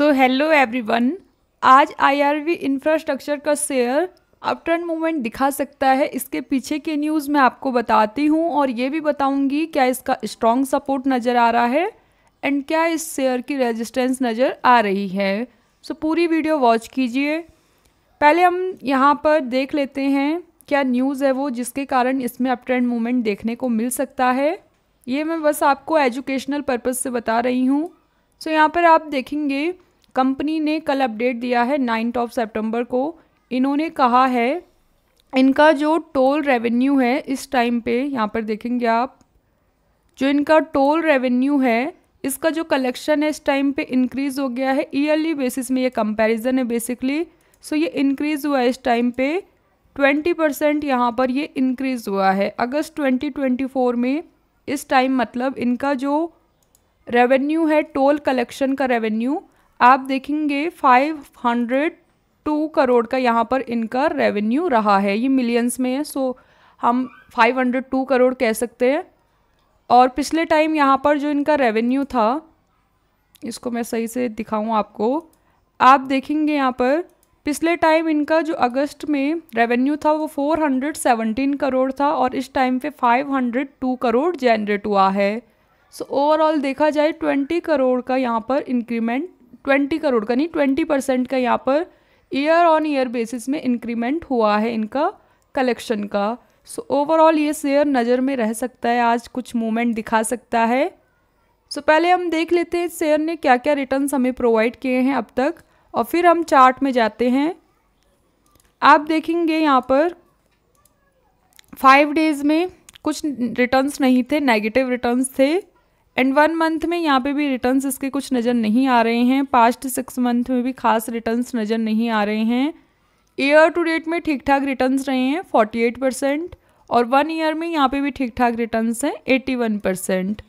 सो hello everyone आज IRV infrastructure का share upturn movement दिखा सकता है इसके पीछे के न्यूज़ मैं आपको बताती हूँ और ये भी बताऊँगी क्या इसका स्ट्रॉन्ग सपोर्ट नज़र आ रहा है एंड क्या इस शेयर की रेजिस्टेंस नज़र आ रही है सो so, पूरी वीडियो वॉच कीजिए पहले हम यहाँ पर देख लेते हैं क्या न्यूज़ है वो जिसके कारण इसमें ट्रेंड मूवमेंट देखने को मिल सकता है ये मैं बस आपको एजुकेशनल पर्पज़ से बता रही हूँ सो so, यहाँ पर आप देखेंगे कंपनी ने कल अपडेट दिया है नाइन्थ ऑफ सेप्टेम्बर को इन्होंने कहा है इनका जो टोल रेवेन्यू है इस टाइम पे यहाँ पर देखेंगे आप जो इनका टोल रेवेन्यू है इसका जो कलेक्शन है इस टाइम पे इंक्रीज़ हो गया है ईयरली बेसिस में ये कंपैरिजन है बेसिकली सो ये इंक्रीज़ हुआ है इस टाइम पे ट्वेंटी परसेंट यहाँ पर ये इंक्रीज़ हुआ है अगस्त ट्वेंटी ट्वेंटी फ़ोर में इस टाइम मतलब इनका जो रेवेन्यू है टोल कलेक्शन का रेवेन्यू आप देखेंगे फाइव हंड्रेड टू करोड़ का यहाँ पर इनका रेवेन्यू रहा है ये मिलियंस में है सो हम फाइव हंड्रेड टू करोड़ कह सकते हैं और पिछले टाइम यहाँ पर जो इनका रेवेन्यू था इसको मैं सही से दिखाऊँ आपको आप देखेंगे यहाँ पर पिछले टाइम इनका जो अगस्त में रेवेन्यू था वो 417 करोड़ था और इस टाइम पे 502 करोड़ जनरेट हुआ है सो so, ओवरऑल देखा जाए 20 करोड़ का यहाँ पर इंक्रीमेंट ट्वेंटी करोड़ का नहीं ट्वेंटी परसेंट का यहाँ पर ईयर ऑन ईयर बेसिस में इंक्रीमेंट हुआ है इनका कलेक्शन का सो so, ओवरऑल ये शेयर नज़र में रह सकता है आज कुछ मूवमेंट दिखा सकता है सो so, पहले हम देख लेते हैं शेयर ने क्या क्या रिटर्न हमें प्रोवाइड किए हैं अब तक और फिर हम चार्ट में जाते हैं आप देखेंगे यहाँ पर फाइव डेज़ में कुछ रिटर्न्स नहीं थे नेगेटिव रिटर्न्स थे एंड वन मंथ में यहाँ पे भी रिटर्न्स इसके कुछ नज़र नहीं आ रहे हैं पास्ट सिक्स मंथ में भी खास रिटर्न्स नज़र नहीं आ रहे हैं ईयर टू डेट में ठीक ठाक रिटर्न्स रहे हैं फोर्टी एट परसेंट और वन ईयर में यहाँ पे भी ठीक ठाक रिटर्न्स हैं एट्टी वन परसेंट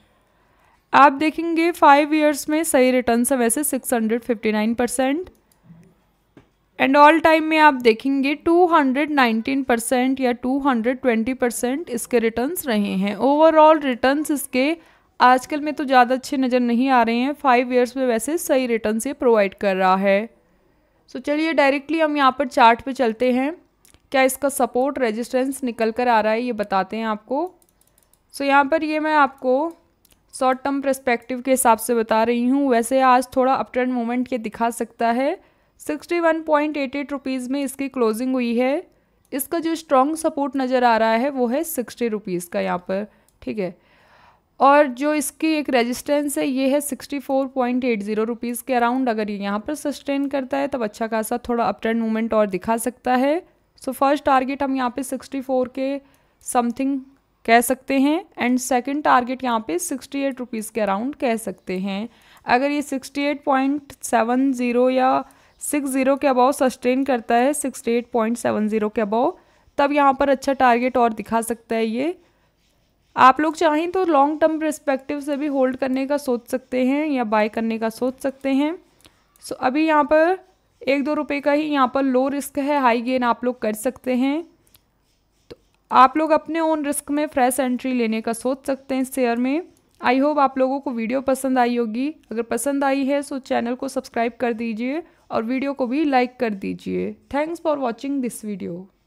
आप देखेंगे फाइव ईयर्स में सही रिटर्न्स है वैसे six hundred fifty nine percent and all time में आप देखेंगे टू हंड्रेड नाइनटीन परसेंट या टू हंड्रेड ट्वेंटी परसेंट इसके रिटर्न्स रहे हैं ओवरऑल रिटर्न्स इसके आजकल में तो ज़्यादा अच्छे नज़र नहीं आ रहे हैं फाइव ईयर्स में वैसे सही रिटर्न से प्रोवाइड कर रहा है सो so, चलिए डायरेक्टली हम यहाँ पर चार्ट पे चलते हैं क्या इसका सपोर्ट रेजिस्टेंस निकल कर आ रहा है ये बताते हैं आपको सो so, यहाँ पर ये मैं आपको शॉर्ट टर्म प्रस्पेक्टिव के हिसाब से बता रही हूँ वैसे आज थोड़ा अप ट्रेंड मोमेंट ये दिखा सकता है sixty one point eight eight rupees में इसकी क्लोजिंग हुई है इसका जो स्ट्रॉन्ग सपोर्ट नज़र आ रहा है वो है सिक्सटी रुपीज़ का यहाँ पर ठीक है और जो इसकी एक रेजिस्टेंस है ये है sixty four point eight zero rupees के अराउंड अगर ये यहाँ पर सस्टेन करता है तब अच्छा खासा थोड़ा अप ट्रेंड मूवमेंट और दिखा सकता है सो फर्स्ट टारगेट हम यहाँ पे सिक्सटी फोर के समथिंग कह सकते हैं एंड सेकंड टारगेट यहाँ पे सिक्सटी एट रुपीज़ के अराउंड कह सकते हैं अगर ये sixty eight point seven zero या सिक्स ज़ीरो के अबाव सस्टेन करता है sixty eight point seven zero के अबाव तब यहाँ पर अच्छा टारगेट और दिखा सकता है ये आप लोग चाहें तो लॉन्ग टर्म परस्पेक्टिव से भी होल्ड करने का सोच सकते हैं या बाय करने का सोच सकते हैं सो so, अभी यहाँ पर एक दो रुपए का ही यहाँ पर लो रिस्क है हाई गेन आप लोग कर सकते हैं तो आप लोग अपने ओन रिस्क में फ्रेश एंट्री लेने का सोच सकते हैं शेयर में आई होप आप लोगों को वीडियो पसंद आई होगी अगर पसंद आई है सो तो चैनल को सब्सक्राइब कर दीजिए और वीडियो को भी लाइक कर दीजिए thanks for watching this video